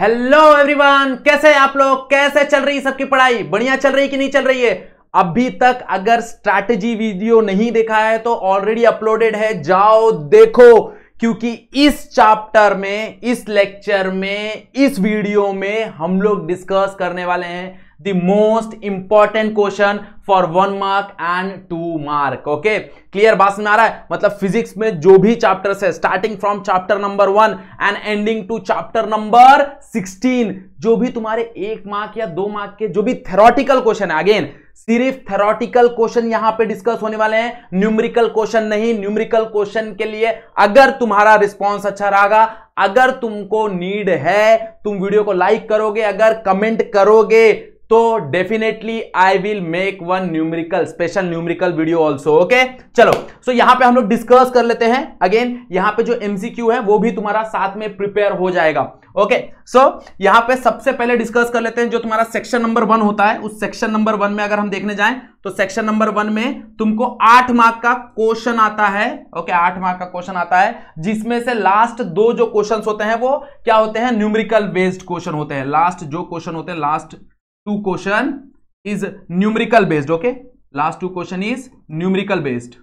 Hello everyone कैसे आप लोग कैसे चल रही सबकी पढ़ाई बढ़िया चल रही कि नहीं चल रही है अभी तक अगर स्ट्रैटेजी वीडियो नहीं देखा है तो ऑलरेडी अपलोडेड है जाओ देखो क्योंकि इस चैप्टर में इस लेक्चर में इस वीडियो में हम लोग डिस्कस करने वाले हैं the most important question for one mark and two mark okay clear बात समझ आ रहा है मतलब फिजिक्स में जो भी चैप्टर है starting from chapter number one and ending to chapter number sixteen जो भी तुम्हारे एक मार्क या दो मार्क के जो भी थेरोटिकल क्वेश्चन है अगेन सिर्फ थेरोटिकल क्वेश्चन यहां पे डिस्कस होने वाले हैं न्यूमेरिकल क्वेश्चन नहीं न्यूमेरिकल क्वेश्चन के लिए अगर तुम्हारा रिस्पॉन्स अच्छा रहेगा अगर तुमको नीड है तुम वीडियो को लाइक करोगे अगर कमेंट करोगे तो definitely I will make one numerical special numerical video also okay चलो सो so यहां पे हम लोग डिस्कस कर लेते हैं अगेन यहां पे जो एमसीक्यू है वो भी तुम्हारा साथ में प्रिपेयर हो जाएगा ओके okay, सो so, यहां पे सबसे पहले डिस्कस कर लेते हैं जो तुम्हारा सेक्शन नंबर वन होता है उस सेक्शन नंबर वन में अगर हम देखने जाए तो सेक्शन नंबर वन में तुमको आठ मार्क का क्वेश्चन आता है ओके आठ मार्क का क्वेश्चन आता है जिसमें से लास्ट दो जो क्वेश्चन होते हैं वो क्या होते हैं न्यूमरिकल बेस्ड क्वेश्चन होते हैं लास्ट जो क्वेश्चन होते हैं last two question is numerical based okay last two question is numerical based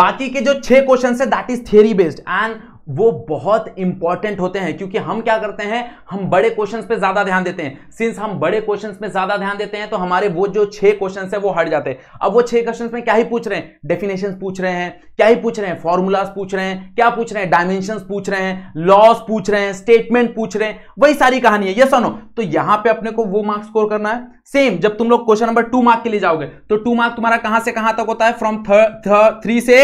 बाकी के जो छह क्वेश्चन है that is theory based and वो बहुत इंपॉर्टेंट होते हैं क्योंकि हम क्या करते हैं हम बड़े क्वेश्चंस पे ज्यादा ध्यान देते हैं सिंस हम बड़े क्वेश्चंस में ज्यादा ध्यान देते हैं तो हमारे वो जो छह क्वेश्चंस है वो हट जाते हैं अब वो छह क्वेश्चंस में क्या ही पूछ रहे हैं डेफिनेशन पूछ रहे हैं क्या ही पूछ रहे हैं फॉर्मूलाज पूछ रहे हैं क्या पूछ रहे हैं डायमेंशन पूछ रहे हैं लॉस पूछ रहे हैं स्टेटमेंट पूछ रहे हैं वही सारी कहानी है ये सुनो तो यहां पर अपने को वो मार्क्स स्कोर करना है सेम जब तुम लोग क्वेश्चन नंबर टू मार्क के लिए जाओगे तो टू मार्क तुम्हारा कहां से कहां तक होता है फ्रॉम थ्री से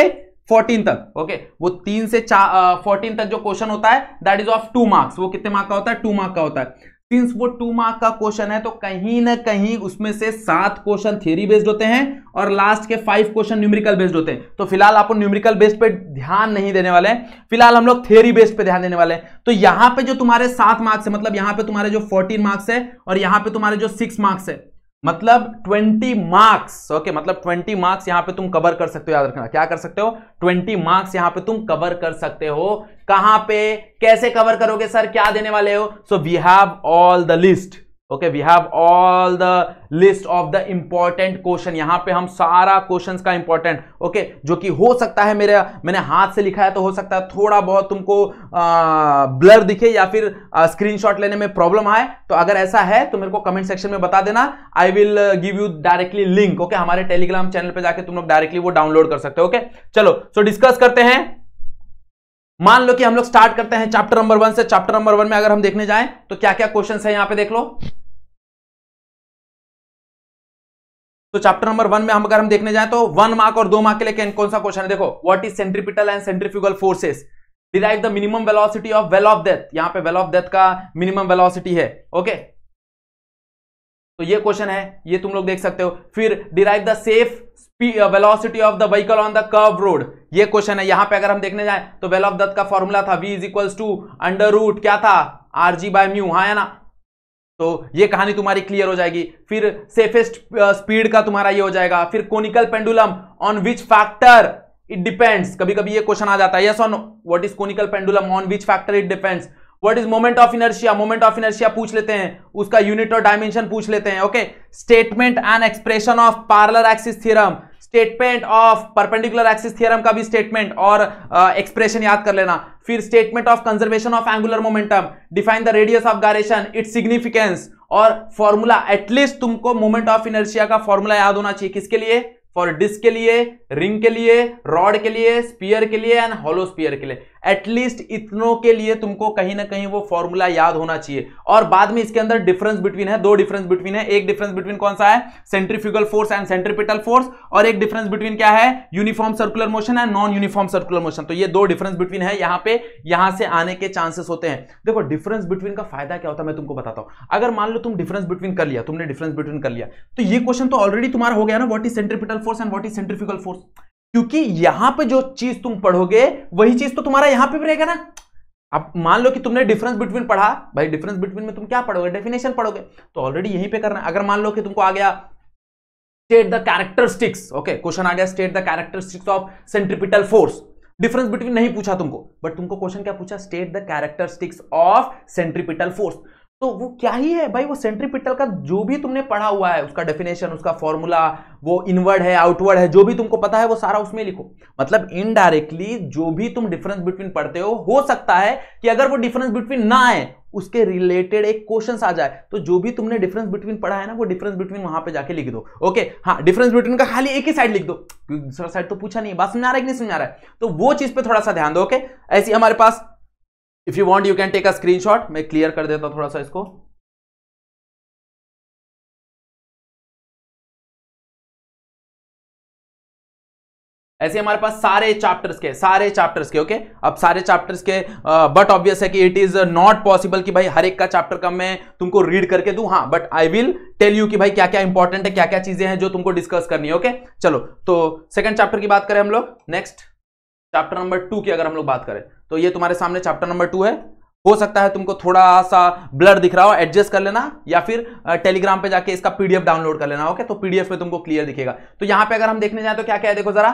फोर्टीन तक ओके वो तीन से चार फोर्टीन तक जो क्वेश्चन होता है that is of two marks वो कितने मार्क का होता है टू मार्क का होता है सिंस वो टू मार्क का क्वेश्चन है तो कहीं ना कहीं उसमें से सात क्वेश्चन थियरी बेस्ड होते हैं और लास्ट के फाइव क्वेश्चन न्यूमेरिकल बेस्ड होते हैं तो फिलहाल आपको न्यूमेरिकल बेस्ड पे ध्यान नहीं देने वाले हैं फिलहाल हम लोग थियरी बेस्ड पे ध्यान देने वाले हैं तो यहां पे जो तुम्हारे सात मार्क्स है मतलब यहां पे तुम्हारे जो फोर्टीन मार्क्स है और यहां पे तुम्हारे जो सिक्स मार्क्स है मतलब 20 मार्क्स ओके मतलब 20 मार्क्स यहां पे तुम कवर कर सकते हो याद रखना क्या कर सकते हो 20 मार्क्स यहां पे तुम कवर कर सकते हो कहां पे कैसे कवर करोगे सर क्या देने वाले हो so we have all the list okay we have all the list of the important question यहां पे हम सारा क्वेश्चंस का इंपॉर्टेंट ओके okay, जो कि हो सकता है मेरे मैंने हाथ से लिखा है तो हो सकता है थोड़ा बहुत तुमको आ, ब्लर दिखे या फिर स्क्रीनशॉट लेने में प्रॉब्लम आए तो अगर ऐसा है तो मेरे को कमेंट सेक्शन में बता देना I will give you directly link okay हमारे टेलीग्राम चैनल पर जाकर तुम लोग डायरेक्टली वो डाउनलोड कर सकते हो ओके okay? चलो सो so डिस्कस करते हैं मान लो कि हम लोग स्टार्ट करते हैं चैप्टर नंबर वन से चैप्टर नंबर वन में अगर हम देखने जाएं तो क्या क्या क्वेश्चन है यहां पे देख लो तो चैप्टर नंबर वन में हम अगर हम देखने जाएं तो वन मार्क और दो मार्क के लिए कौन सा क्वेश्चन है देखो what is centripetal and centrifugal forces derive the minimum velocity of well of death यहां पे वेल ऑफ डेथ का मिनिमम वेलोसिटी है ओके तो ये क्वेश्चन है ये तुम लोग देख सकते हो फिर derive the safe velocity of the vehicle on the curve road ये क्वेश्चन है यहां पे अगर हम देखने जाए तो वेल ऑफ दत्त का फॉर्मूला था V is equal to under root क्या था आर जी बाय म्यू हाँ है ना तो ये कहानी तुम्हारी क्लियर हो जाएगी फिर सेफेस्ट स्पीड uh, का तुम्हारा ये हो जाएगा फिर conical pendulum on which factor it depends कभी कभी ये क्वेश्चन आ जाता है yes on what is conical pendulum on which factor it depends what is moment of inertia moment of inertia पूछ लेते हैं उसका यूनिट और डायमेंशन पूछ लेते हैं okay statement and expression of parallel axis theorem statement of perpendicular axis theorem का भी स्टेटमेंट और एक्सप्रेशन uh, याद कर लेना फिर statement of conservation of angular momentum define the radius of gyration its significance और फॉर्मूला एटलीस्ट तुमको moment of inertia का फॉर्मूला याद होना चाहिए किसके लिए फॉर डिस्क के लिए रिंग के लिए रॉड के लिए स्पीयर के लिए एंड हॉलो स्पीयर के लिए एटलीस्ट इतनों के लिए तुमको कहीं ना कहीं वो फॉर्मूला याद होना चाहिए और बाद में इसके अंदर डिफरेंस बिटवीन है दो डिफरेंस बिटवीन है एक डिफरेंस बिटवीन कौन सा है centrifugal force and centripetal force और एक डिफरेंस बिटवीन क्या है uniform circular motion and non uniform circular motion तो ये दो डिफरेंस बिटवीन है यहाँ पे यहां से आने के चांसेस होते हैं देखो डिफरेंस बिटवीन का फायदा क्या होता है मैं तुमको बताता हूं अगर मान लो तुम डिफरेंस बिटवीन कर लिया तुमने डिफरेंस बिटवीन कर लिया तो ये क्वेश्चन तो ऑलरेडी तुम्हारा हो गया ना what is centripetal force and what is centrifugal force क्योंकि यहां पे जो चीज तुम पढ़ोगे वही चीज तो तुम्हारा यहां पे भी रहेगा ना अब मान लो कि तुमने डिफरेंस बिटवीन पढ़ा भाई डिफरेंस बिटवीन में तुम क्या पढ़ोगे डेफिनेशन पढ़ोगे तो ऑलरेडी यहीं पे करना है अगर मान लो कि तुमको आ गया state the characteristics okay question आ गया state the characteristics of centripetal force difference between नहीं पूछा तुमको बट तुमको क्वेश्चन क्या पूछा state the characteristics of centripetal force तो वो क्या ही है भाई वो सेंट्रीपिटल का जो भी तुमने पढ़ा हुआ है उसका डेफिनेशन उसका फॉर्मूला वो इनवर्ड है आउटवर्ड है जो भी तुमको पता है वो सारा उसमें लिखो मतलब इनडायरेक्टली जो भी तुम डिफरेंस बिटवीन पढ़ते हो हो सकता है कि अगर वो डिफरेंस बिटवीन ना आए उसके रिलेटेड एक क्वेश्चन आ जाए तो जो भी तुमने डिफरेंस बिटवीन पढ़ा है ना वो डिफरेंस बिटवीन वहां पे जाके लिख दो ओके हाँ डिफरेंस बिटवीन का खाली एक ही साइड लिख दो दूसरा साइड तो पूछा नहीं बात समझ आ रहा है कि नहीं समझ आ रहा है तो वो चीज पे थोड़ा सा ध्यान दो ओके ऐसी हमारे पास if you want you can take a shot मैं क्लियर कर देता हूं थोड़ा सा इसको ऐसे हमारे पास सारे चैप्टर्स के सारे चैप्टर्स के ओके अब सारे चैप्टर्स के बट ऑब्वियस है कि इट इज नॉट पॉसिबल कि भाई हर एक का चैप्टर का मैं तुमको रीड करके दू हाँ but I will tell you कि भाई क्या क्या इंपॉर्टेंट है क्या क्या चीजें हैं जो तुमको डिस्कस करनी है ओके चलो तो सेकंड चैप्टर की बात करें हम लोग नेक्स्ट चैप्टर नंबर टू की अगर हम लोग बात करें तो ये तुम्हारे सामने चैप्टर नंबर टू है हो सकता है तुमको थोड़ा सा ब्लर दिख रहा हो एडजस्ट कर लेना या फिर टेलीग्राम पे जाके इसका पीडीएफ डाउनलोड कर लेना ओके तो पीडीएफ में तुमको क्लियर दिखेगा तो यहां पे अगर हम देखने जाए तो क्या क्या है देखो जरा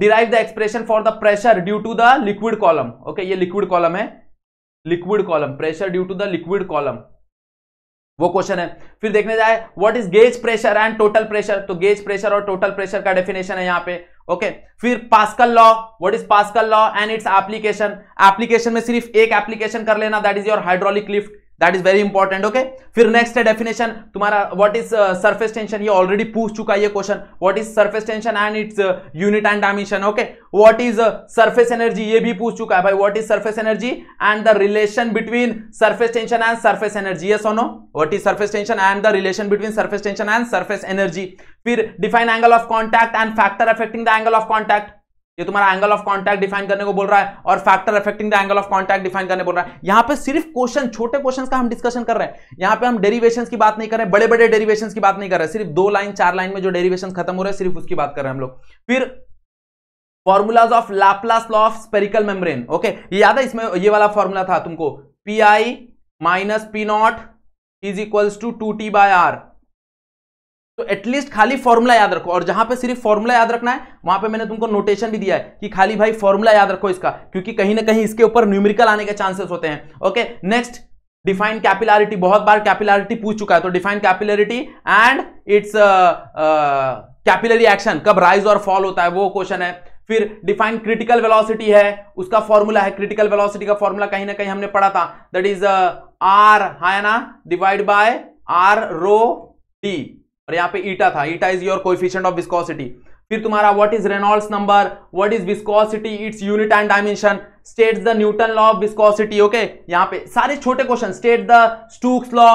derive the expression for the pressure due to the liquid column okay ये लिक्विड कॉलम है liquid column pressure due to the liquid column वो क्वेश्चन है फिर देखने जाए what is gauge pressure and total pressure तो गेज प्रेशर और total pressure का डेफिनेशन है यहाँ पे ओके फिर Pascal law what is Pascal law and its application application में सिर्फ एक एप्लीकेशन कर लेना that is your hydraulic lift that is very important okay फिर नेक्स्ट है डेफिनेशन तुम्हारा व्हाट इज सरफेस टेंशन ये ऑलरेडी पूछ चुका है ये question what is surface tension and its unit and dimension okay what is surface energy ये भी पूछ चुका है भाई what is surface energy and the relation between surface tension and surface energy ये so now what is surface tension and the relation between surface tension and surface energy फिर define angle of contact and factor affecting the angle of contact ये तुम्हारा angle of contact define करने को बोल रहा है और factor affecting the angle of contact define करने बोल रहा है यहां पे सिर्फ क्वेश्चन छोटे क्वेश्चन का हम डिस्कशन कर रहे हैं यहां पे हम डेरिवेशन की बात नहीं कर रहे बड़े बड़े डेरिवेशन की बात नहीं कर रहे सिर्फ दो लाइन चार लाइन में जो डेरिवेशन खत्म हो रहे हैं सिर्फ उसकी बात कर रहे हैं हम लोग फिर formulas of Laplace law of spherical membrane okay ये याद है इसमें ये वाला फॉर्मूला था तुमको P I minus P not is equals to two T by R तो एटलीस्ट खाली फॉर्मूला याद रखो और जहां पे सिर्फ फॉर्मूला याद रखना है वहां पे मैंने तुमको नोटेशन भी दिया है कि खाली भाई फॉर्मूला याद रखो इसका क्योंकि कहीं ना कहीं इसके ऊपर न्यूमेरिकल आने के चांसेस होते हैं ओके नेक्स्ट डिफाइन कैपिलरिटी बहुत बार कैपिलरिटी पूछ चुका है तो define capillarity and its capillary action कब राइज और फॉल होता है वो क्वेश्चन है फिर डिफाइन क्रिटिकल वेलोसिटी है उसका फॉर्मूला है क्रिटिकल वेलोसिटी का फॉर्मूला कहीं ना कहीं हमने पढ़ा था दैट इज आर हाय ना divide by R rho D और यहाँ पे ईटा था eta is your coefficient of viscosity फिर तुम्हारा what is Reynolds number what is viscosity its unit and dimension state the Newton law of viscosity okay यहाँ पे सारे छोटे question state the Stokes law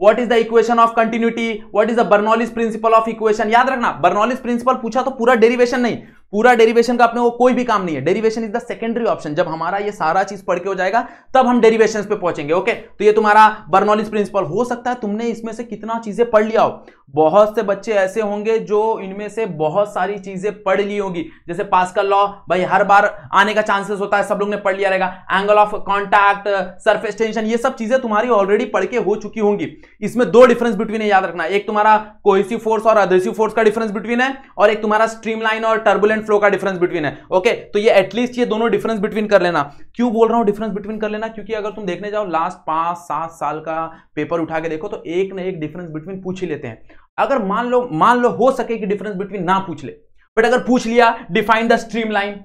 what is the equation of continuity what is the Bernoulli's principle of equation याद रखना Bernoulli's principal पूछा तो पूरा derivation नहीं पूरा डेरिवेशन का अपने को कोई भी काम नहीं है derivation is the secondary option जब हमारा ये सारा चीज पढ़ के हो जाएगा तब हम डेरिवेशन पे पहुंचेंगे ओके तो ये तुम्हारा बर्नॉलिज प्रिंसिपल हो सकता है तुमने इसमें से कितना चीजें पढ़ लिया हो बहुत से बच्चे ऐसे होंगे जो इनमें से बहुत सारी चीजें पढ़ ली होंगी जैसे पास्कल लॉ भाई हर बार आने का चांसेस होता है सब लोग ने पढ़ लिया रहेगा angle of contact surface tension ये सब चीजें तुम्हारी ऑलरेडी पढ़ के हो चुकी होंगी इसमें दो डिफरेंस बिटवीन है याद रखना एक तुम्हारा कोहिसिव फोर्स और अधेसिव फोर्स का डिफरेंस बिटवीन है और एक तुम्हारा स्ट्रीमलाइन और टर्बुलेंट एंड फ्लो का डिफरेंस बिटवीन है ओके तो ये एटलीस्ट ये दोनों डिफरेंस बिटवीन कर लेना क्यों बोल रहा हूं डिफरेंस बिटवीन कर लेना क्योंकि अगर तुम देखने जाओ लास्ट पांच सात साल का पेपर उठा के देखो तो एक ना एक डिफरेंस बिटवीन पूछ ही लेते हैं अगर मान लो मान लो हो सके कि डिफरेंस बिटवीन ना पूछ ले बट अगर पूछ लिया डिफाइन द स्ट्रीम लाइन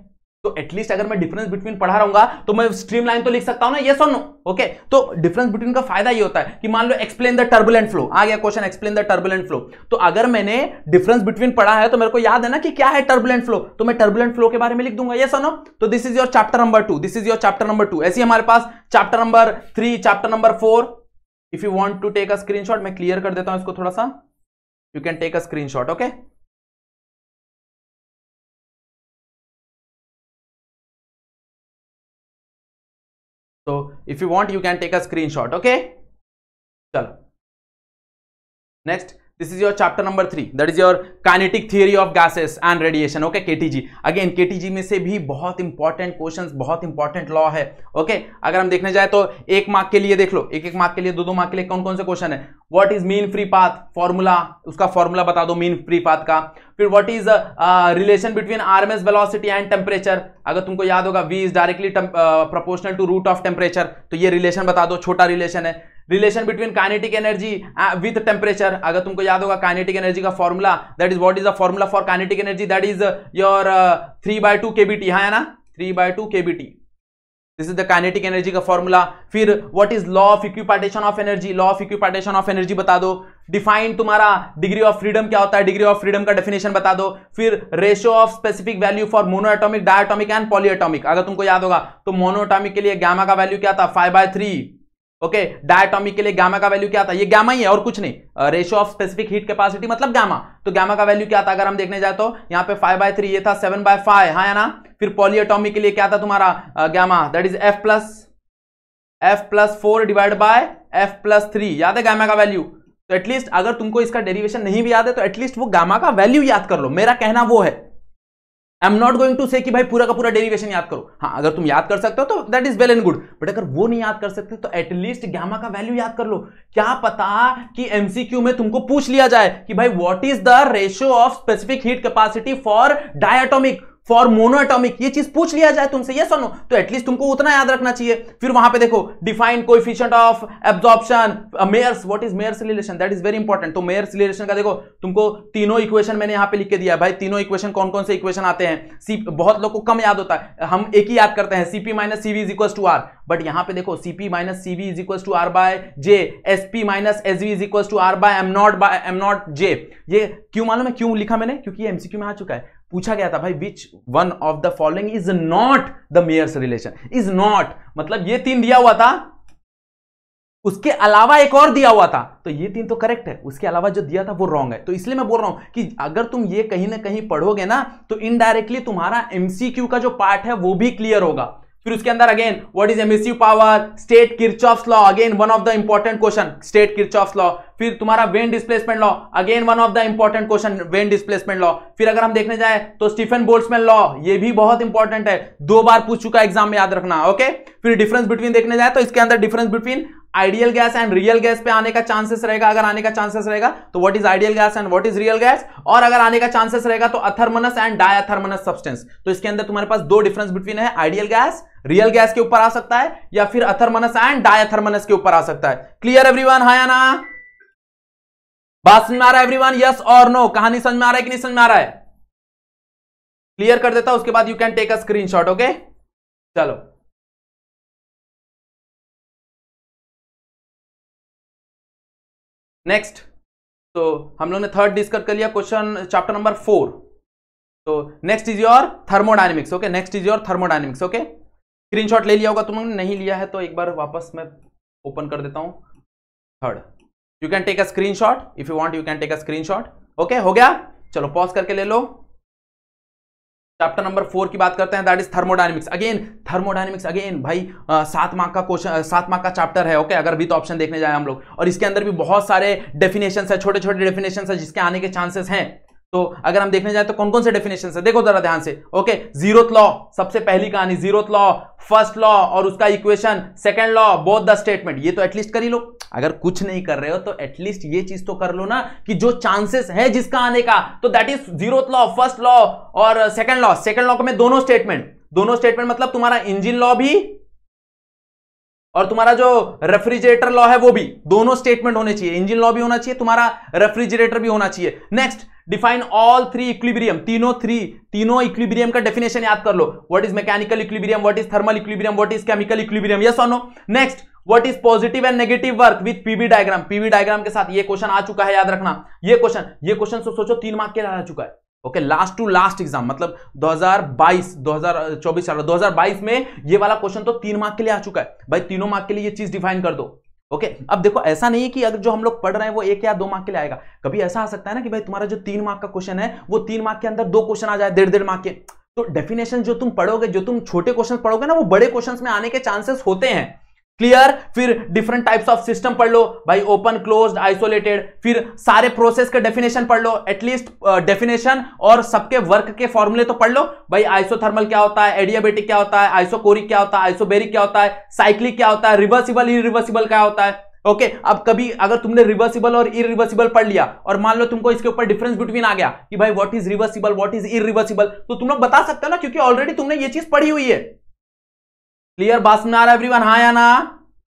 तो एटलीस्ट अगर मैं डिफरेंस बिटवीन पढ़ा रहूंगा तो मैं स्ट्रीम लाइन तो लिख सकता हूं ना ये और नो ओके तो डिफरेंस बिटवीन का फायदा ये होता है कि मान लो एक्सप्लेन द टर्बुलेंट फ्लो आ गया question explain the turbulent flow तो अगर मैंने डिफरेंस बिटवीन पढ़ा है तो मेरे को याद है ना कि क्या है टर्बुलेंट फ्लो तो मैं टर्बुलेंट फ्लो के बारे में लिख दूंगा ये सुनो तो this is your chapter number two this is your chapter number two ऐसी हमारे पास chapter number three chapter number four if you want to take a screen मैं क्लियर कर देता हूं इसको थोड़ा सा you can take a screenshot okay you want you can take a screenshot okay चलो next this is your chapter number three that is your kinetic theory of gases and radiation okay के जी again के जी में से भी बहुत important question बहुत इंपॉर्टेंट लॉ है ओके okay? अगर हम देखने जाए तो एक मार्क के लिए देख लो एक एक मार्क के लिए दो दो मार्क के लिए कौन कौन से क्वेश्चन है what is mean free path formula उसका फॉर्मूला बता दो मीन फ्री पाथ का फिर what is relation between RMS velocity and temperature अगर तुमको याद होगा V is directly proportional to root of temperature तो ये रिलेशन बता दो छोटा रिलेशन है relation between kinetic energy with temperature अगर तुमको याद होगा काइनेटिक एनर्जी का formula that is what is the formula for kinetic energy that is your three by two KBT हाँ है ना three by two KBT this is the kinetic energy का formula फिर what is law of equipartition of energy law of equipartition of energy बता दो define तुम्हारा degree of freedom क्या होता है डिग्री ऑफ फ्रीडम का डेफिनेशन बता दो फिर ratio of specific value for monoatomic diatomic and polyatomic अगर तुमको याद होगा तो मोनोएटॉमिक के लिए गामा का वैल्यू क्या था five by three okay diatomic के लिए गामा का वैल्यू क्या था ये गामा ही है और कुछ नहीं ratio of specific heat capacity मतलब गामा तो गामा का वैल्यू क्या था अगर हम देखने जाए तो यहाँ पे फाइव बाय थ्री ये था सेवन बाय फाइव हाँ ना फिर पॉलीएटॉमिक के लिए क्या था तुम्हारा gamma that is F plus F plus four divide by F plus three याद है गामा का वैल्यू तो एटलीस्ट अगर तुमको इसका डेरिवेशन नहीं भी याद है तो एटलीस्ट वो गामा का वैल्यू याद कर लो मेरा कहना वो है I am not going to say कि भाई पूरा का पूरा डेरिवेशन याद करो हाँ अगर तुम याद कर सकते हो तो that is well and good but अगर वो नहीं याद कर सकते तो एटलीस्ट गामा का वैल्यू याद कर लो क्या पता कि एमसीक्यू में तुमको पूछ लिया जाए कि भाई what is the ratio of specific heat capacity for diatomic for monoatomic ये चीज पूछ लिया जाए तुमसे ये सुनो तो एटलीस्ट तुमको उतना याद रखना चाहिए फिर वहां पे देखो define coefficient of absorption Mayer's what is Mayer's relation that is very important तो मेयर्स रिलेशन का देखो तुमको तीनों इक्वेशन मैंने यहां पे लिख के दिया भाई तीनों इक्वेशन कौन कौन से इक्वेशन आते हैं सी बहुत लोग को कम याद होता है हम एक ही याद करते हैं CP minus CV is equal to R but यहां पे देखो CP minus CV is equal to R by J S P minus S V is equal to R by M not by M not J ये क्यों मालूम है क्यों लिखा मैंने क्योंकि एमसीक्यू में आ चुका है पूछा गया था भाई which one of the following is not the Mayer's relation is not मतलब ये तीन दिया हुआ था उसके अलावा एक और दिया हुआ था तो ये तीन तो करेक्ट है उसके अलावा जो दिया था वो रॉन्ग है तो इसलिए मैं बोल रहा हूं कि अगर तुम ये कहीं ना कहीं पढ़ोगे ना तो इनडायरेक्टली तुम्हारा एमसीक्यू का जो पार्ट है वो भी क्लियर होगा फिर उसके अंदर again what is emissive power state Kirchhoff's law again one of the important question state Kirchhoff's law फिर तुम्हारा Wien displacement law again one of the important question Wien displacement law फिर अगर हम देखने जाए तो स्टीफन बोल्समैन लॉ ये भी बहुत इंपॉर्टेंट है दो बार पूछ चुका एग्जाम में याद रखना ओके फिर डिफरेंस बिटवीन देखने जाए तो इसके अंदर difference between ideal gas and real gas पे आने का चांसेस रहेगा अगर आने का चांसेस रहेगा तो what is ideal gas and what is real gas और अगर आने का चांसेस रहेगा तो अथर्मनस एंड डायथर्मनस सब्सटेंस तो इसके अंदर तुम्हारे पास दो डिफरेंस बिटवीन है आइडियल गैस रियल गैस के ऊपर आ सकता है या फिर अथर्मनस एंड डायथर्मनस के ऊपर आ सकता है क्लियर एवरी वन हाँ ना बात समझ में आ रहा है एवरीवन यस और नो कहानी समझ में आ रहा है कि नहीं समझ में आ रहा है क्लियर कर देता उसके बाद you can take a screen okay चलो नेक्स्ट तो हम लोग ने थर्ड डिस्कस कर लिया क्वेश्चन चैप्टर नंबर फोर तो next is your thermodynamics okay next is your thermodynamics okay screenshot ले लिया होगा तुम लोगों ने नहीं लिया है तो एक बार वापस मैं ओपन कर देता हूं third you can take a screenshot if you want you can take a screenshot okay हो गया चलो पॉज करके ले लो चैप्टर नंबर फोर की बात करते हैं that is thermodynamics again thermodynamics again भाई सात मार्क का क्वेश्चन सात मार्क का चैप्टर है ओके अगर भी तो ऑप्शन देखने जाए हम लोग और इसके अंदर भी बहुत सारे डेफिनेशन है छोटे छोटे डेफिनेशन है जिसके आने के चांसेस हैं तो अगर हम देखने जाए तो कौन कौन से डेफिनेशन है देखो जरा ध्यान से ओके जीरोथ लॉ सबसे पहली कहानी जीरोथ लॉ फर्स्ट लॉ और उसका equation second law both the statement ये तो एटलीस्ट कर ही लो अगर कुछ नहीं कर रहे हो तो एटलीस्ट ये चीज तो कर लो ना कि जो चांसेस है जिसका आने का तो that is zeroth law first law और सेकंड लॉ सेकंड लॉ में दोनों स्टेटमेंट दोनों स्टेटमेंट मतलब तुम्हारा इंजिन लॉ भी और तुम्हारा जो रेफ्रिजरेटर लॉ है वो भी दोनों स्टेटमेंट होने चाहिए इंजन लॉ भी होना चाहिए तुम्हारा रेफ्रिजरेटर भी होना चाहिए next define all three equilibrium तीनों थ्री तीनों इक्विब्रियम का डेफिनेशन याद कर लो what is mechanical equilibrium what is thermal equilibrium what is chemical equilibrium yes so now next what is positive and negative work with PV diagram PV diagram के साथ ये question आ चुका है याद रखना ये क्वेश्चन ये क्वेश्चन तो सोचो तीन मार्क के आ चुका है okay last to last exam मतलब 2022 2024 बाईस में ये वाला क्वेश्चन तो तीन मार्क के लिए आ चुका है भाई तीनों मार्क के लिए ये चीज डिफाइन कर दो ओके अब देखो ऐसा नहीं है कि अगर जो हम लोग पढ़ रहे हैं वो एक या दो मार्क के लिए आएगा कभी ऐसा आ सकता है ना कि भाई तुम्हारा जो तीन मार्क का क्वेश्चन है वो तीन मार्क के अंदर दो क्वेश्चन आ जाए डेढ़ डेढ़ मार्क के तो डेफिनेशन जो तुम पढ़ोगे जो तुम छोटे क्वेश्चन पढ़ोगे ना वो बड़े क्वेश्चन में आने के चांसेस होते हैं क्लियर फिर डिफरेंट टाइप्स ऑफ सिस्टम पढ़ लो भाई ओपन क्लोज आइसोलेटेड फिर सारे प्रोसेस का डेफिनेशन पढ़ लो एटलीस्ट डेफिनेशन और सबके वर्क के फॉर्मूले तो पढ़ लो भाई आइसोथर्मल क्या होता है एडियाबेटिक क्या होता है आइसोकोरिक क्या होता है आइसोबेरिक क्या होता है साइक्लिक क्या होता है रिवर्सिबल इरिवर्सिबल क्या होता है ओके okay, अब कभी अगर तुमने रिवर्सिबल और इरिवर्सिबल पढ़ लिया और मान लो तुमको इसके ऊपर डिफरेंस बिटवीन आ गया कि भाई what is reversible what is irreversible तो तुम लोग बता सकते हो ना क्योंकि ऑलरेडी तुमने ये चीज पढ़ी हुई है क्लियर बात में आ रहा है एवरीवन हाँ या ना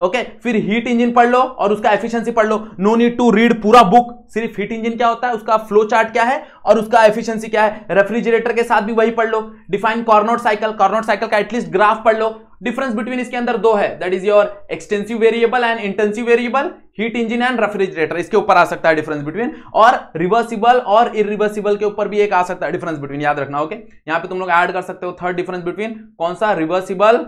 ओके फिर हीट इंजन पढ़ लो और उसका एफिशिएंसी पढ़ लो नो नीड टू रीड पूरा बुक सिर्फ हीट इंजन क्या होता है उसका फ्लो चार्ट क्या है और उसका एफिशिएंसी क्या है रेफ्रिजरेटर के साथ भी वही पढ़ लो define Carnot cycle Carnot cycle का एटलीस्ट ग्राफ पढ़ लो डिफरेंस बिटवीन इसके अंदर दो है that is your extensive variable and intensive variable heat engine and refrigerator इसके ऊपर आ सकता है डिफरेंस बिटवीन और रिवर्सिबल और इरिवर्सिबल के ऊपर भी एक आ सकता है डिफरेंस बिटवीन याद रखना ओके यहाँ पे तुम लोग ऐड कर सकते हो थर्ड डिफरेंस बिटवीन कौन सा रिवर्सिबल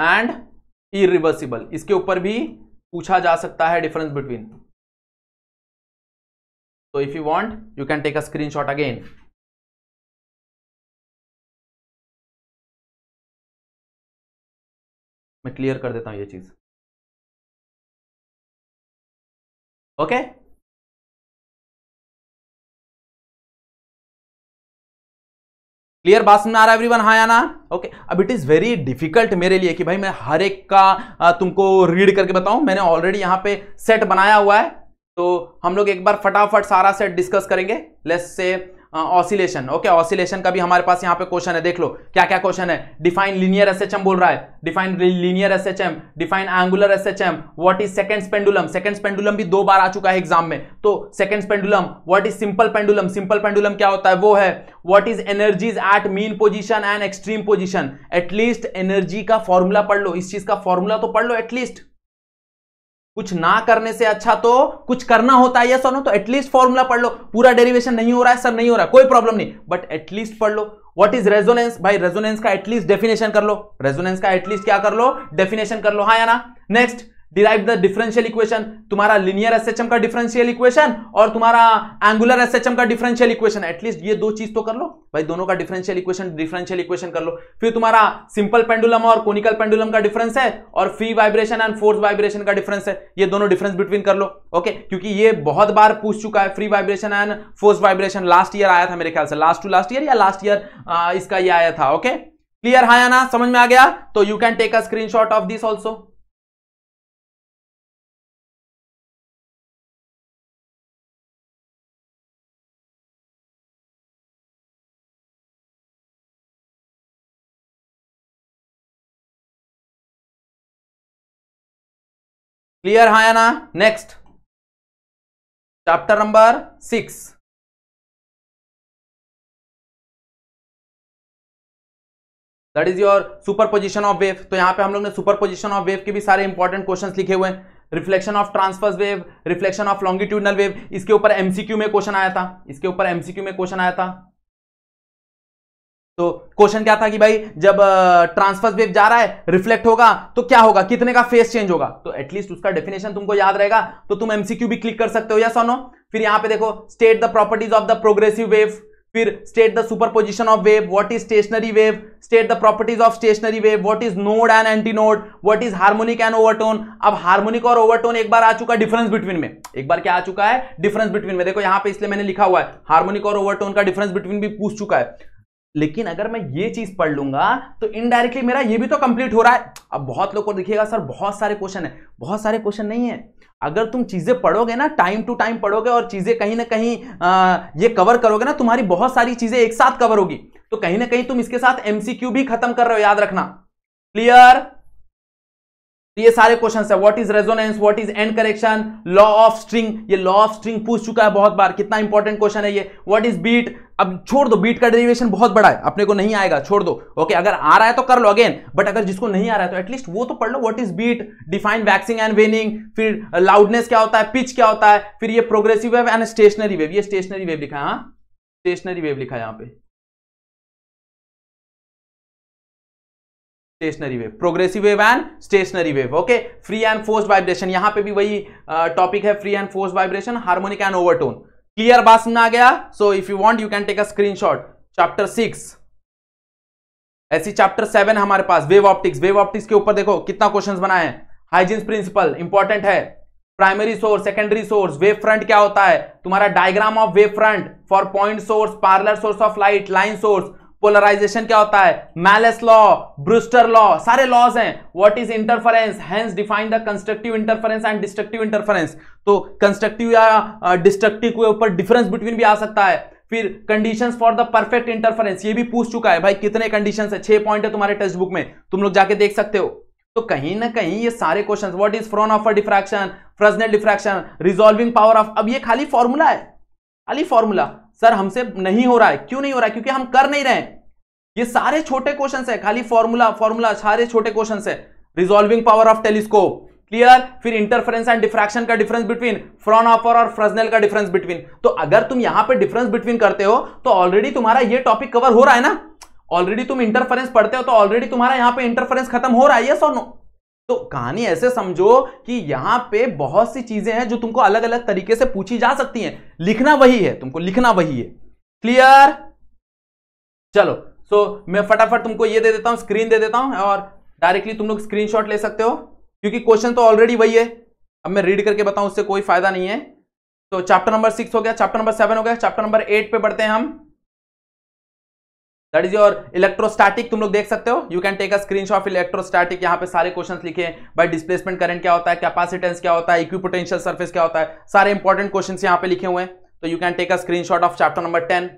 एंड इरिवर्सिबल इसके ऊपर भी पूछा जा सकता है डिफरेंस बिटवीन तो if you want you can take a screenshot again मैं क्लियर कर देता हूं ये चीज ओके okay? क्लियर बात में आ रहा एवरीवन हाँ या ना ओके अब इट इज़ वेरी डिफिकल्ट मेरे लिए कि भाई मैं हर एक का तुमको रीड करके बताऊं मैंने ऑलरेडी यहाँ पे सेट बनाया हुआ है तो हम लोग एक बार फटाफट सारा सेट डिस्कस करेंगे let's say oscillation okay oscillation का भी हमारे पास यहाँ पे क्वेश्चन है देख लो क्या क्या क्वेश्चन है डिफाइन लीनियर एस बोल रहा है define linear S define angular S H M what is second pendulum second pendulum भी दो बार आ चुका है एग्जाम में तो second pendulum what is simple pendulum simple pendulum क्या होता है वो है what is energies at mean position and extreme position at least energy का फॉर्मूला पढ़ लो इस चीज का फॉर्मूला तो पढ़ लो एटलीस्ट कुछ ना करने से अच्छा तो कुछ करना होता है यस और नो तो एटलीस्ट फॉर्मूला पढ़ लो पूरा डेरिवेशन नहीं हो रहा है सर नहीं हो रहा है कोई प्रॉब्लम नहीं बट एटलीस्ट पढ़ लो व्हाट इज रेजोनेंस भाई रेजोनेंस का एटलीस्ट डेफिनेशन कर लो रेजोनेंस का एटलीस्ट क्या कर लो डेफिनेशन कर लो हाँ या ना next derive the differential equation तुम्हारा लिनियर एस का डिफरेंशियल इक्वेशन और तुम्हारा एंगुलर एस का डिफरेंशियल इक्वेशन एटलीस्ट ये दो चीज तो कर लो भाई दोनों का डिफरेंशियल इक्वेशन डिफरेंशियल इक्वेशन कर लो फिर तुम्हारा सिंपल पेंडुलम और कोनिकल पेंडुलम का डिफरेंस है और free vibration and force vibration का डिफरेंस है ये दोनों डिफरेंस बिटवीन कर लो ओके क्योंकि ये बहुत बार पूछ चुका है free vibration and force vibration last year आया था मेरे ख्याल से लास्ट टू लास्ट ईयर या लास्ट ईयर इसका ये आया था ओके क्लियर है ना समझ में आ गया तो you can take a screenshot of this also clear या ना next chapter number six that is your superposition of wave तो यहां पे हम लोग ने सुपर पोजिशन ऑफ वेव के भी सारे इंपॉर्टेंट क्वेश्चन लिखे हुए हैं reflection of transverse wave reflection of longitudinal wave इसके ऊपर एमसीक्यू में क्वेश्चन आया था इसके ऊपर एमसीक्यू में क्वेश्चन आया था तो क्वेश्चन क्या था कि भाई जब ट्रांसफर्स वेव जा रहा है रिफ्लेक्ट होगा तो क्या होगा कितने का फेस चेंज होगा तो एटलीस्ट उसका डेफिनेशन तुमको याद रहेगा तो तुम एमसीक्यू भी क्लिक कर सकते हो या सोनो फिर यहां पे देखो state the properties of the progressive wave फिर state the position of wave what is stationary wave state the properties of stationary wave what is node and antinode what is harmonic and overtone अब harmonic और overtone एक बार आ चुका है difference between में एक बार क्या आ चुका है डिफरेंस बिटवीन में देखो यहां पे इसलिए मैंने लिखा हुआ है हार्मोनिक और ओवरटोन का डिफरेंस बिटवीन भी पूछ चुका है लेकिन अगर मैं ये चीज पढ़ लूंगा तो इनडायरेक्टली मेरा ये भी तो कंप्लीट हो रहा है अब बहुत लोग को दिखेगा सर बहुत सारे क्वेश्चन है बहुत सारे क्वेश्चन नहीं है अगर तुम चीजें पढ़ोगे ना टाइम टू टाइम पढ़ोगे और चीजें कहीं ना कहीं आ, ये कवर करोगे ना तुम्हारी बहुत सारी चीजें एक साथ कवर होगी तो कहीं ना कहीं तुम इसके साथ एमसीक्यू भी खत्म कर रहे हो याद रखना क्लियर तो ये सारे क्वेश्चन है what is resonance what is end correction law of string ये लॉ ऑफ स्ट्रिंग पूछ चुका है बहुत बार कितना इंपॉर्टेंट क्वेश्चन है ये व्हाट इज बीट अब छोड़ दो बीट का डेरिवेशन बहुत बड़ा है अपने को नहीं आएगा छोड़ दो ओके अगर आ रहा है तो कर लो अगेन बट अगर जिसको नहीं आ रहा है तो एटलीस्ट वो तो पढ़ लो what is beat define waxing and waning फिर लाउडनेस uh, क्या होता है पिच क्या होता है फिर ये progressive wave and stationary wave ये स्टेशनरी वेव लिखा है हाँ स्टेशनरी वेव लिखा है यहाँ पे stationary wave progressive wave and stationary wave okay free and force vibration यहां पे भी वही टॉपिक uh, है free and force vibration harmonic and overtone clear बात समझ आ गया so if you want you can take a screenshot chapter six ऐसी चैप्टर सेवन हमारे पास वेव ऑप्टिक्स वेव ऑप्टिक्स के ऊपर देखो कितना क्वेश्चन बनाए हैं हाइजीन प्रिंसिपल इंपॉर्टेंट है primary source secondary source wavefront क्या होता है तुम्हारा diagram of wavefront for point source parallel source of light line source polarization क्या होता है मैलेस लॉ ब्रूस्टर लॉ सारे लॉज हैं what is interference hence define the constructive interference and destructive interference तो कंस्ट्रक्टिव या destructive uh, के ऊपर difference between भी आ सकता है फिर conditions for the perfect interference ये भी पूछ चुका है भाई कितने कंडीशन है छह पॉइंट है तुम्हारे टेक्स्ट बुक में तुम लोग जाके देख सकते हो तो कहीं ना कहीं ये सारे question what is Fraunhofer diffraction Fresnel diffraction resolving power of अब ये खाली फॉर्मूला है खाली फॉर्मूला सर हमसे नहीं हो रहा है क्यों नहीं हो रहा है क्योंकि हम कर नहीं रहे हैं ये सारे छोटे क्वेश्चन है खाली फॉर्मूला फॉर्मूला सारे छोटे क्वेश्चन है resolving power of telescope clear फिर इंटरफेरेंस एंड डिफ्रैक्शन का डिफरेंस बिटवीन फ्रॉन ऑफर और फ्रजनेल का डिफरेंस बिटवीन तो अगर तुम यहां पे डिफरेंस बिटवीन करते हो तो ऑलरेडी तुम्हारा ये टॉपिक कवर हो रहा है ना ऑलरेडी तुम इंटरफेरेंस पढ़ते हो तो ऑलरेडी तुम्हारा यहां पे इंटरफेरेंस खत्म हो रहा है यस और नो तो कहानी ऐसे समझो कि यहां पे बहुत सी चीजें हैं जो तुमको अलग अलग तरीके से पूछी जा सकती हैं लिखना वही है तुमको लिखना वही है क्लियर चलो सो so, मैं फटाफट तुमको ये दे देता हूँ स्क्रीन दे देता हूँ और डायरेक्टली तुम लोग स्क्रीन ले सकते हो क्योंकि क्वेश्चन तो ऑलरेडी वही है अब मैं रीड करके बताऊँ उससे कोई फायदा नहीं है तो चैप्टर नंबर सिक्स हो गया चैप्टर नंबर सेवन हो गया चैप्टर नंबर एट पे पढ़ते हैं हम दैट इज योर इलेक्ट्रोस्टैटिक तुम लोग देख सकते हो you can take a screenshot electrostatic यहाँ पे सारे क्वेश्चन लिखे हैं डिस्प्लेसमेंट करंट क्या होता है कैपेसिटेंस क्या होता है इक्विपोटेंशियल सर्फेस क्या होता है सारे इंपॉर्टेंट क्वेश्चन यहाँ पे लिखे हुए हैं तो you can take a screenshot of chapter number ten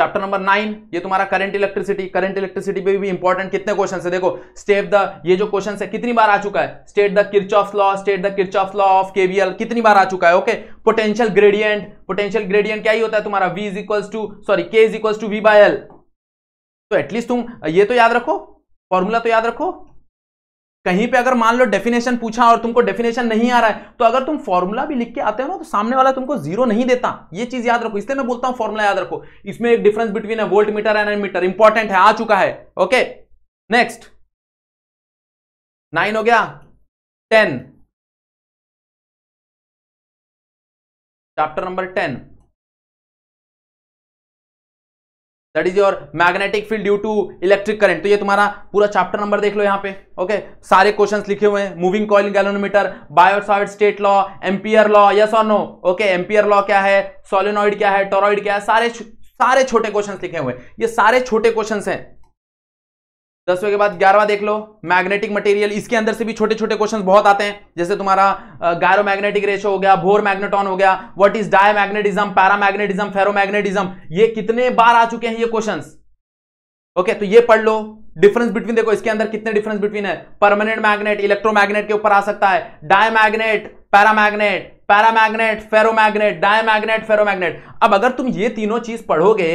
chapter number nine ये तुम्हारा करंट इलेक्ट्रिसिटी करंट इलेक्ट्रिसिटी पे भी इंपॉर्टेंट कितने क्वेश्चन है देखो स्टेट द ये जो क्वेश्चन है कितनी बार आ चुका है state the of law state the of law of KVL कितनी बार आ चुका है okay potential gradient potential gradient क्या ही होता है तुम्हारा V is equal to sorry K is equal to V by L तो एटलीस्ट तुम ये तो याद रखो फॉर्मूला तो याद रखो कहीं पे अगर मान लो डेफिनेशन पूछा और तुमको डेफिनेशन नहीं आ रहा है तो अगर तुम फॉर्मूला भी लिख के आते हो ना तो सामने वाला तुमको जीरो नहीं देता ये चीज याद रखो इसलिए मैं बोलता हूं फॉर्मूला याद रखो इसमें एक डिफरेंस बिटवीन है voltmeter and meter important है आ चुका है ओके नेक्स्ट नाइन हो गया ten chapter number ten that is your magnetic field due to electric current तो ये तुम्हारा पूरा चैप्टर नंबर देख लो यहाँ पे ओके सारे क्वेश्चंस लिखे हुए हैं moving coil galvanometer Biot Savart law Ampere law yes और नो ओके एम्पियर लॉ क्या है सोलिनॉइड क्या है टोरॉइड क्या है सारे सारे छोटे क्वेश्चन लिखे हुए ये सारे छोटे क्वेश्चन हैं दसवें के बाद ग्यारहवा देख लो मैग्नेटिक मटेरियल इसके अंदर से भी छोटे छोटे क्वेश्चन बहुत आते हैं जैसे तुम्हारा गायरो मैग्नेटिक रेशो हो गया भोर मैग्नेटॉन हो गया what is diamagnetism paramagnetism ferromagnetism ये कितने बार आ चुके हैं ये क्वेश्चन ओके तो ये पढ़ लो डिफरेंस बिटवीन देखो इसके अंदर कितने डिफरेंस बिटवीन है परमानेंट मैग्नेट इलेक्ट्रोमैग्नेट के ऊपर आ सकता है diamagnet magnet ferromagnet diamagnet ferromagnet अब अगर तुम ये तीनों चीज पढ़ोगे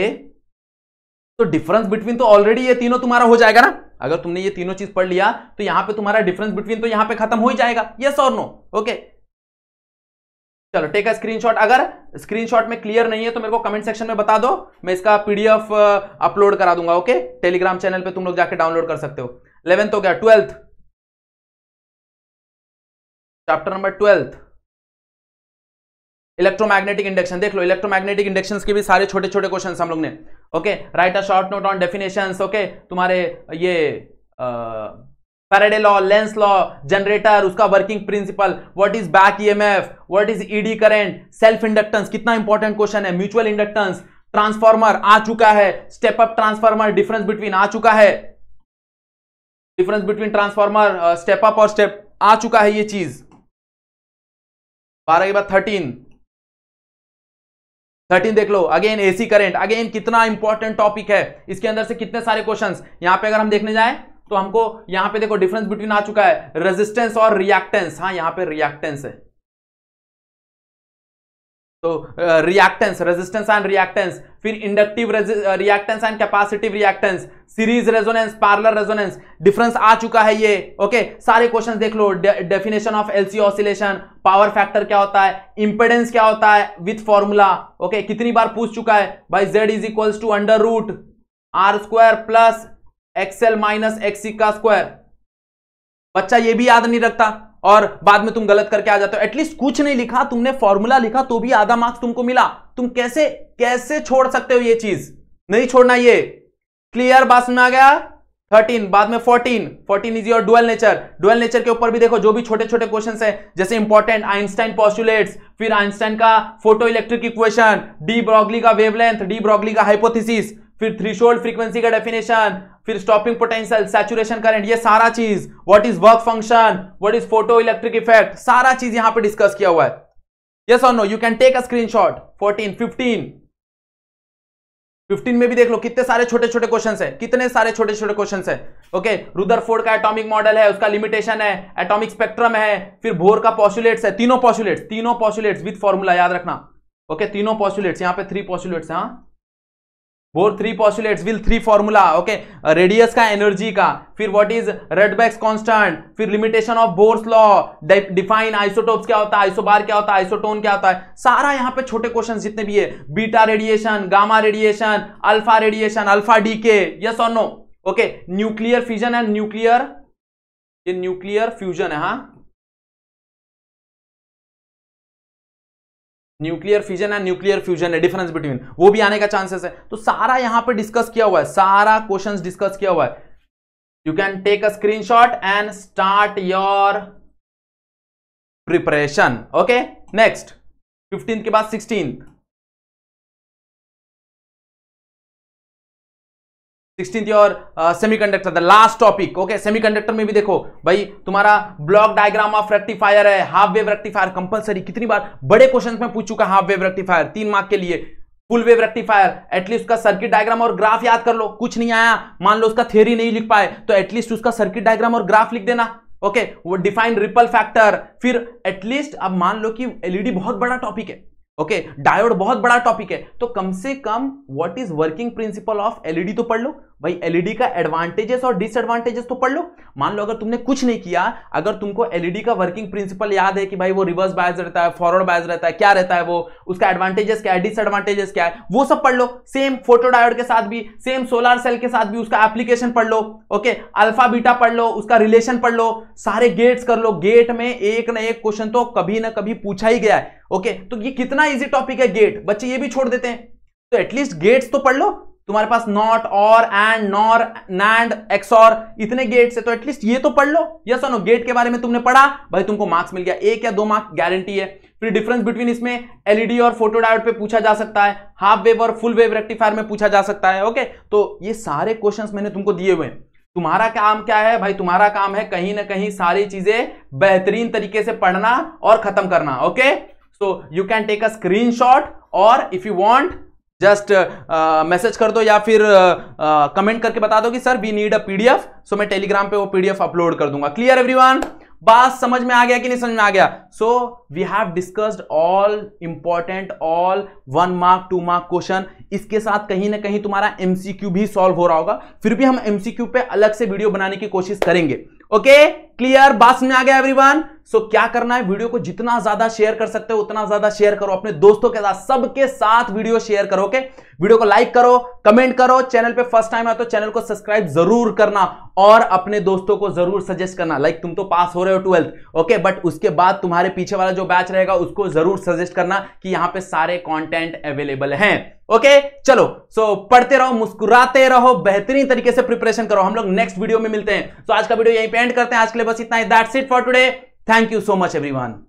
तो डिफरेंस बिटवीन तो ऑलरेडी ये तीनों तुम्हारा हो जाएगा ना अगर तुमने ये तीनों चीज पढ़ लिया तो यहां पे तुम्हारा डिफरेंस बिटवीन तो यहां पे खत्म हो ही जाएगा यस और नो ओके चलो टेक अ स्क्रीनशॉट अगर स्क्रीनशॉट में क्लियर नहीं है तो मेरे को कमेंट सेक्शन में बता दो मैं इसका पीडीएफ अपलोड uh, करा दूंगा ओके टेलीग्राम चैनल पर तुम लोग जाके डाउनलोड कर सकते हो इलेवेंथ हो गया twelfth chapter number twelfth electromagnetic induction देख लो इलेक्ट्रोमैग्नेटिक इंडक्शन के भी सारे छोटे छोटे क्वेश्चन हम लोग ने okay write a short note on definition okay तुम्हारे ये Faraday law Lenz law generator उसका working principle what is back EMF what is eddy current self inductance कितना इंपॉर्टेंट क्वेश्चन है म्यूचुअल इंडक्टेंस ट्रांसफार्मर आ चुका है step up transformer difference between आ चुका है difference between transformer step up और स्टेप आ चुका है ये चीज बारह के बाद थर्टीन थर्टीन देख लो अगेन एसी करंट अगेन कितना इंपॉर्टेंट टॉपिक है इसके अंदर से कितने सारे क्वेश्चन यहाँ पे अगर हम देखने जाए तो हमको यहाँ पे देखो डिफरेंस बिटवीन आ चुका है रेजिस्टेंस और रिएक्टेंस हाँ यहाँ पे रिएक्टेंस है तो रिएक्टेंस रेजिस्टेंस एंड रिएक्टेंस फिर inductive reactance and capacitive reactance series resonance parallel resonance difference आ चुका है ये ओके सारे क्वेश्चंस देख लो definition of LC oscillation power factor क्या होता है इंपेडेंस क्या होता है विथ फॉर्मूला ओके कितनी बार पूछ चुका है by Z is equals to under root R square plus XL minus XC का स्क्वायर बच्चा ये भी याद नहीं रखता और बाद में तुम गलत करके आ जाते हो एटलीस्ट कुछ नहीं लिखा तुमने फॉर्मूला लिखा तो भी आधा मार्क्स तुमको मिला तुम कैसे कैसे छोड़ सकते हो ये चीज नहीं छोड़ना ये क्लियर बात में आ गया थर्टीन बाद में fourteen fourteen is your dual nature dual nature के ऊपर भी देखो जो भी छोटे छोटे क्वेश्चन है जैसे इंपॉर्टेंट आइंस्टाइन पॉस्टुलेट्स फिर आइंस्टाइन का photoelectric equation de Broglie का वेवलेंथ डी ब्रॉगली का हाइपोथिस फिर शोल्ड फ्रीक्वेंसी का डेफिनेशन फिर स्टॉपिंग पोटेंशियल सैचुरेशन करंट ये सारा चीज what is work function what is photoelectric effect सारा चीज यहां पे डिस्कस किया हुआ है यस और no you can take a screenshot 14 15 15 में भी देख लो कितने सारे छोटे छोटे क्वेश्चन है कितने सारे छोटे छोटे क्वेश्चन है ओके रुदर फोर्ड का एटॉमिक मॉडल है उसका लिमिटेशन है एटॉमिक स्पेक्ट्रम है फिर भोर का पॉस्युलेट्स है तीनों पॉस्युलेट्स तीनों पॉस्युलेट्स विद फॉर्मूला याद रखना ओके okay, तीनों पॉस्टुलेट्स यहाँ पे थ्री पॉस्युलेट्स हाँ four three postulates will three formula okay radius का एनर्जी का फिर व्हाट इज रेडबैक्स कांस्टेंट फिर limitation of Bohr's law define isotopes क्या होता है आइसोबार क्या होता है आइसोटोन क्या होता है सारा यहाँ पे छोटे क्वेश्चन जितने भी है beta radiation gamma radiation alpha radiation alpha decay yes और no okay nuclear fusion and nuclear ये न्यूक्लियर फ्यूजन है हाँ nuclear fission and nuclear fusion है डिफरेंस बिटवीन वो भी आने का चांसेस है तो सारा यहां पर डिस्कस किया हुआ है सारा क्वेश्चन डिस्कस किया हुआ है you can take a shot and start your preparation okay next fifteen के बाद सिक्सटीन सिक्सटीन और semiconductor the last topic okay semiconductor में भी देखो भाई तुम्हारा ब्लॉक डायग्राम ऑफ रेक्टिफायर है हाफ वेव रेक्टिफायर कंपलसरी कितनी बार बड़े क्वेश्चन में पूछ चुका हाफ वेव रेक्टिफायर तीन मार्क के लिए फुल वेव रेक्टिफायर एटलीस्ट उसका सर्किट डायग्राम और ग्राफ याद कर लो कुछ नहीं आया मान लो उसका थ्योरी नहीं लिख पाए तो एटलीस्ट उसका सर्किट डायग्राम और ग्राफ लिख देना ओके वो डिफाइन रिपल फैक्टर फिर एटलीस्ट अब मान लो कि एलईडी बहुत बड़ा टॉपिक है ओके okay, डायोड बहुत बड़ा टॉपिक है तो कम से कम what is working principle of LED तो पढ़ लो भाई एलईडी e का एडवांटेजेस और डिसएडवांटेजेस तो पढ़ लो मान लो अगर तुमने कुछ नहीं किया अगर तुमको एलईडी e का वर्किंग प्रिंसिपल याद है कि भाई वो रिवर्स बायस रहता है फॉरवर्ड बायस रहता है क्या रहता है वो उसका एडवांटेजेस क्या है डिसएडवांटेजेस क्या है वो सब पढ़ लो सेम फोटो डायोड के साथ भी सेम सोलर सेल के साथ भी उसका एप्लीकेशन पढ़ लो ओके अल्फा बीटा पढ़ लो उसका रिलेशन पढ़ लो सारे गेट्स कर लो गेट में एक ना एक क्वेश्चन तो कभी ना कभी पूछा ही गया है ओके तो ये कितना इजी टॉपिक है गेट बच्चे ये भी छोड़ देते हैं तो एटलीस्ट गेट्स तो पढ़ लो तुम्हारे पास not or and nor NAND XOR इतने गेट्स है तो एटलीस्ट ये तो पढ़ लो यस और नो गेट के बारे में तुमने पढ़ा भाई तुमको मार्क्स मिल गया एक या दो मार्क्स गारंटी है फिर डिफरेंस बिटवीन इसमें एलईडी e और फोटो डायोड पे पूछा जा सकता है हाफ वेव और फुल वेव रेक्टिफायर में पूछा जा सकता है ओके तो ये सारे क्वेश्चन मैंने तुमको दिए हुए तुम्हारा काम क्या है भाई तुम्हारा काम है कहीं ना कहीं सारी चीजें बेहतरीन तरीके से पढ़ना और खत्म करना okay so you can take a shot और if you want just message कर दो या फिर कमेंट uh, uh, करके बता दो कि sir we need a PDF so मैं टेलीग्राम पे वो पीडीएफ अपलोड कर दूंगा क्लियर एवरीवन बात समझ में आ गया कि नहीं समझ में आ गया so we have discussed all important all one mark two mark question इसके साथ कहीं ना कहीं तुम्हारा एमसीक्यू भी सॉल्व हो रहा होगा फिर भी हम एमसीक्यू पे अलग से वीडियो बनाने की कोशिश करेंगे ओके okay? क्लियर बात में आ गया एवरीवन सो so, क्या करना है वीडियो को जितना ज्यादा शेयर कर सकते हो उतना ज्यादा शेयर करो अपने दोस्तों के साथ सबके साथ वीडियो शेयर करो ओके वीडियो को लाइक करो कमेंट करो चैनल पे फर्स्ट टाइम आए तो चैनल को सब्सक्राइब जरूर करना और अपने दोस्तों को जरूर सजेस्ट करना लाइक like, तुम तो पास हो रहे हो ट्वेल्थ ओके बट उसके बाद तुम्हारे पीछे वाला जो बैच रहेगा उसको जरूर सजेस्ट करना कि यहां पे सारे कॉन्टेंट अवेलेबल है ओके चलो सो पढ़ते रहो मुस्कुराते रहो बेहतरीन तरीके से प्रिपरेशन करो हम लोग नेक्स्ट वीडियो में मिलते हैं तो आज का वीडियो यहीं पे एंड करते हैं आज के लिए बस इतना ही that's it for today thank you so much everyone